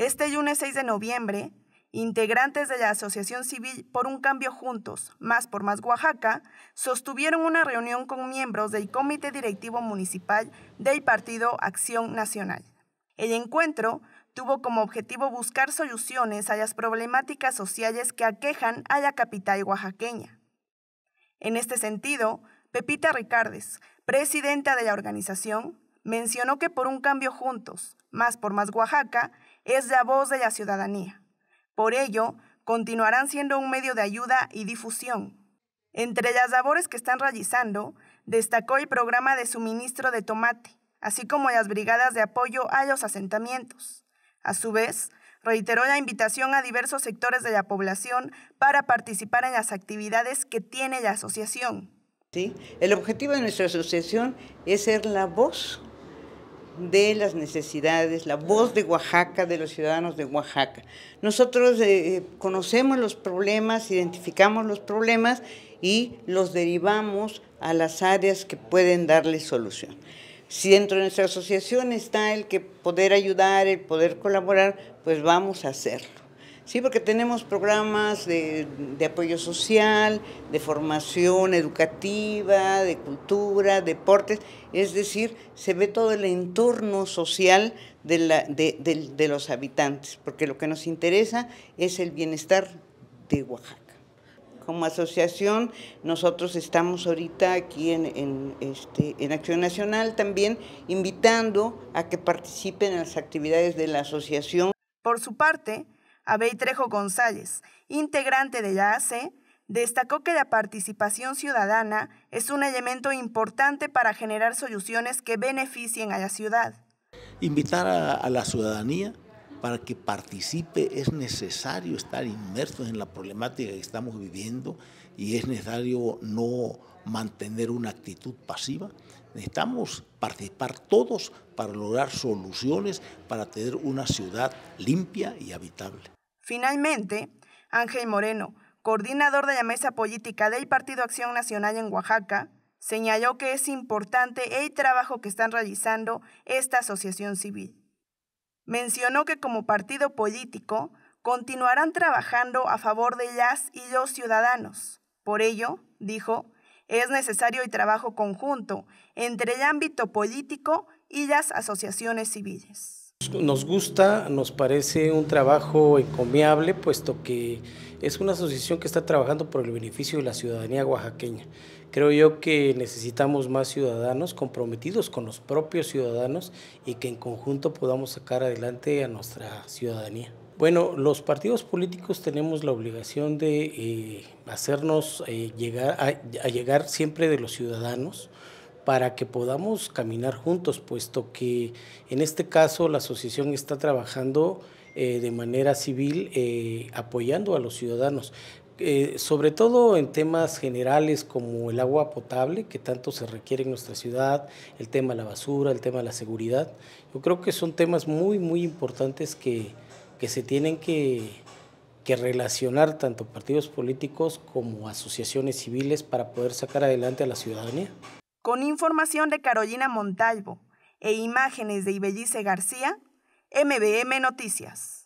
Este lunes 6 de noviembre, integrantes de la Asociación Civil por un Cambio Juntos, Más por Más Oaxaca, sostuvieron una reunión con miembros del Comité Directivo Municipal del Partido Acción Nacional. El encuentro tuvo como objetivo buscar soluciones a las problemáticas sociales que aquejan a la capital oaxaqueña. En este sentido, Pepita Ricardes, presidenta de la organización, mencionó que por un cambio juntos, más por más Oaxaca, es la voz de la ciudadanía. Por ello, continuarán siendo un medio de ayuda y difusión. Entre las labores que están realizando, destacó el programa de suministro de tomate, así como las brigadas de apoyo a los asentamientos. A su vez, reiteró la invitación a diversos sectores de la población para participar en las actividades que tiene la asociación. ¿Sí? El objetivo de nuestra asociación es ser la voz de las necesidades, la voz de Oaxaca, de los ciudadanos de Oaxaca. Nosotros eh, conocemos los problemas, identificamos los problemas y los derivamos a las áreas que pueden darle solución. Si dentro de nuestra asociación está el que poder ayudar, el poder colaborar, pues vamos a hacerlo. Sí, porque tenemos programas de, apoyo social, de formación educativa, de cultura, deportes, es decir, se ve todo el entorno social de, la, de, de los habitantes, porque lo que nos interesa es el bienestar de Oaxaca. Como asociación, nosotros estamos ahorita aquí en, en, este, en Acción Nacional también invitando a que participen en las actividades de la asociación. Por su parte, Abey Trejo González, integrante de la AC, destacó que la participación ciudadana es un elemento importante para generar soluciones que beneficien a la ciudad. Invitar a la ciudadanía para que participe es necesario estar inmersos en la problemática que estamos viviendo y es necesario no mantener una actitud pasiva. Necesitamos participar todos para lograr soluciones, para tener una ciudad limpia y habitable. Finalmente, Ángel Moreno, coordinador de la Mesa Política del Partido Acción Nacional en Oaxaca, señaló que es importante el trabajo que están realizando esta asociación civil. Mencionó que como partido político continuarán trabajando a favor de las y los ciudadanos. Por ello, dijo, es necesario el trabajo conjunto entre el ámbito político y las asociaciones civiles. Nos gusta, nos parece un trabajo encomiable, puesto que es una asociación que está trabajando por el beneficio de la ciudadanía oaxaqueña. Creo yo que necesitamos más ciudadanos comprometidos con los propios ciudadanos y que en conjunto podamos sacar adelante a nuestra ciudadanía. Bueno, los partidos políticos tenemos la obligación de eh, hacernos eh, llegar a llegar siempre de los ciudadanos, para que podamos caminar juntos, puesto que en este caso la asociación está trabajando eh, de manera civil eh, apoyando a los ciudadanos. Eh, sobre todo en temas generales como el agua potable, que tanto se requiere en nuestra ciudad, el tema de la basura, el tema de la seguridad. Yo creo que son temas muy, muy importantes que, que se tienen que, que relacionar tanto partidos políticos como asociaciones civiles para poder sacar adelante a la ciudadanía. Con información de Carolina Montalvo e imágenes de Ibellice García, MBM Noticias.